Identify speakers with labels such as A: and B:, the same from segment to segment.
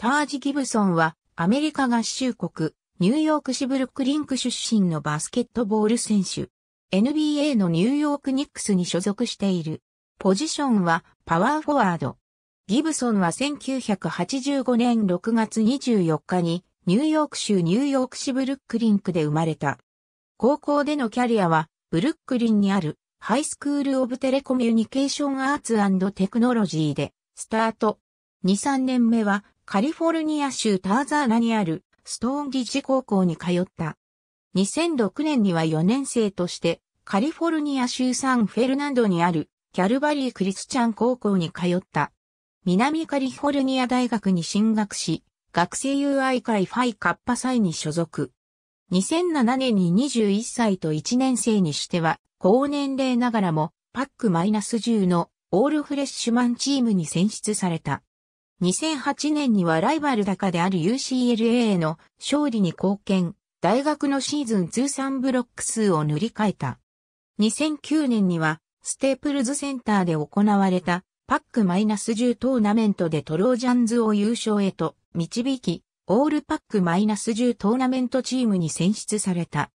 A: タージ・ギブソンはアメリカ合衆国ニューヨーク市ブルックリンク出身のバスケットボール選手。NBA のニューヨークニックスに所属している。ポジションはパワーフォワード。ギブソンは1985年6月24日にニューヨーク州ニューヨーク市ブルックリンクで生まれた。高校でのキャリアはブルックリンにあるハイスクール・オブ・テレコミュニケーション・アーツテクノロジーでスタート。2、3年目はカリフォルニア州ターザーナにあるストーンリッジ高校に通った。2006年には4年生としてカリフォルニア州サンフェルナンドにあるキャルバリー・クリスチャン高校に通った。南カリフォルニア大学に進学し、学生友愛会ファイカッパ祭に所属。2007年に21歳と1年生にしては、高年齢ながらも、パックマイナス10のオールフレッシュマンチームに選出された。2008年にはライバル高である UCLA への勝利に貢献、大学のシーズン通算ブロック数を塗り替えた。2009年にはステープルズセンターで行われたパックマイナ -10 トーナメントでトロージャンズを優勝へと導き、オールパックマイナ -10 トーナメントチームに選出された。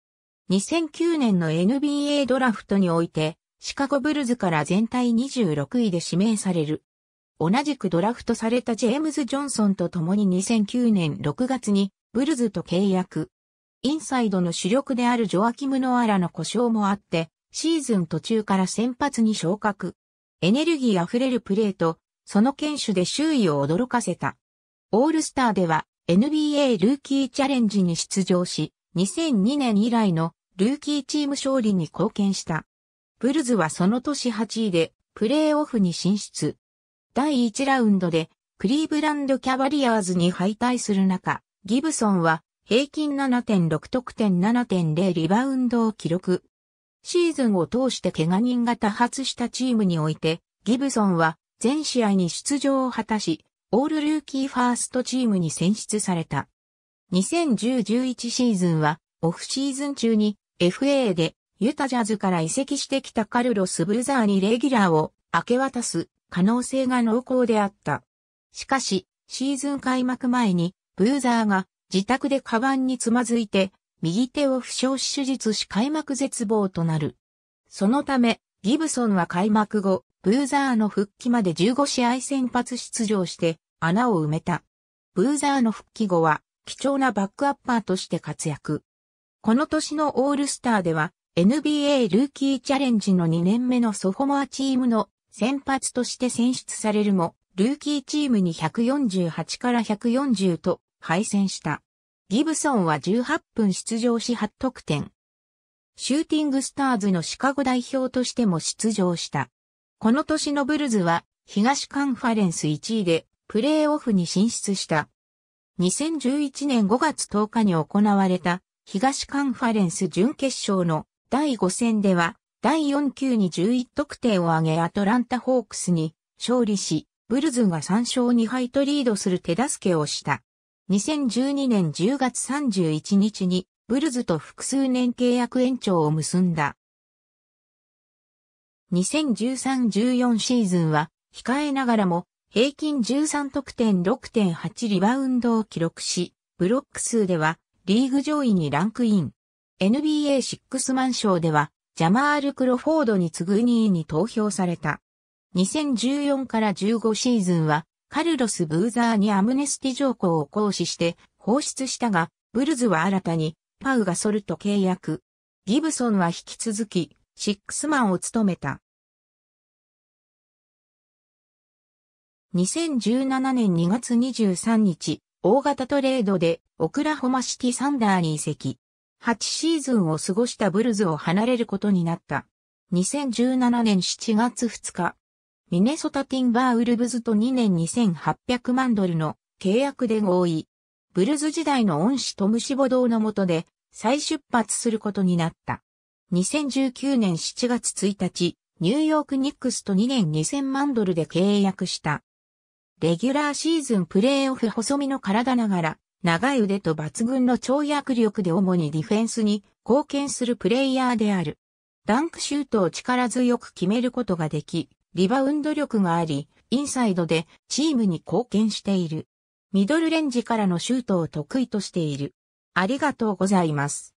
A: 2009年の NBA ドラフトにおいて、シカゴブルズから全体26位で指名される。同じくドラフトされたジェームズ・ジョンソンと共に2009年6月にブルズと契約。インサイドの主力であるジョアキム・ノアラの故障もあって、シーズン途中から先発に昇格。エネルギー溢れるプレーと、その堅守で周囲を驚かせた。オールスターでは NBA ルーキーチャレンジに出場し、2002年以来のルーキーチーム勝利に貢献した。ブルズはその年8位でプレーオフに進出。第1ラウンドでクリーブランドキャバリアーズに敗退する中、ギブソンは平均7.6得点7.0リバウンドを記録。シーズンを通して怪我人が多発したチームにおいて、ギブソンは全試合に出場を果たし、オールルーキーファーストチームに選出された。2010-11シーズンは、オフシーズン中に FA でユタジャズから移籍してきたカルロス・ブルザーにレギュラーを明け渡す可能性が濃厚であった。しかし、シーズン開幕前に、ブーザーが自宅でカバンにつまずいて、右手を負傷し手術し開幕絶望となる。そのため、ギブソンは開幕後、ブーザーの復帰まで15試合先発出場して穴を埋めた。ブーザーの復帰後は貴重なバックアッパーとして活躍。この年のオールスターでは NBA ルーキーチャレンジの2年目のソフォモアチームの先発として選出されるも、ルーキーチームに148から140と敗戦した。ギブソンは18分出場し8得点。シューティングスターズのシカゴ代表としても出場した。この年のブルズは東カンファレンス1位でプレーオフに進出した。2011年5月10日に行われた東カンファレンス準決勝の第5戦では第4球に11得点を挙げアトランタホークスに勝利し、ブルズが3勝2敗とリードする手助けをした。2012年10月31日にブルズと複数年契約延長を結んだ。2013-14シーズンは控えながらも平均13得点6.8リバウンドを記録し、ブロック数ではリーグ上位にランクイン。NBA シックスマン賞ではジャマール・クロフォードに次ぐ2位に投票された。2014から15シーズンは、カルロス・ブーザーにアムネスティ条項を行使して放出したが、ブルズは新たにパウがソルと契約。ギブソンは引き続き、シックスマンを務めた。2017年2月23日、大型トレードでオクラホマシティサンダーに移籍。8シーズンを過ごしたブルズを離れることになった。2017年7月2日、ミネソタティンバーウルブズと2年2800万ドルの契約で合意。ブルズ時代の恩師トムシボドーの下で再出発することになった。2019年7月1日、ニューヨークニックスと2年2000万ドルで契約した。レギュラーシーズンプレーオフ細身の体ながら、長い腕と抜群の跳躍力で主にディフェンスに貢献するプレイヤーである。ダンクシュートを力強く決めることができ、リバウンド力があり、インサイドでチームに貢献している。ミドルレンジからのシュートを得意としている。ありがとうございます。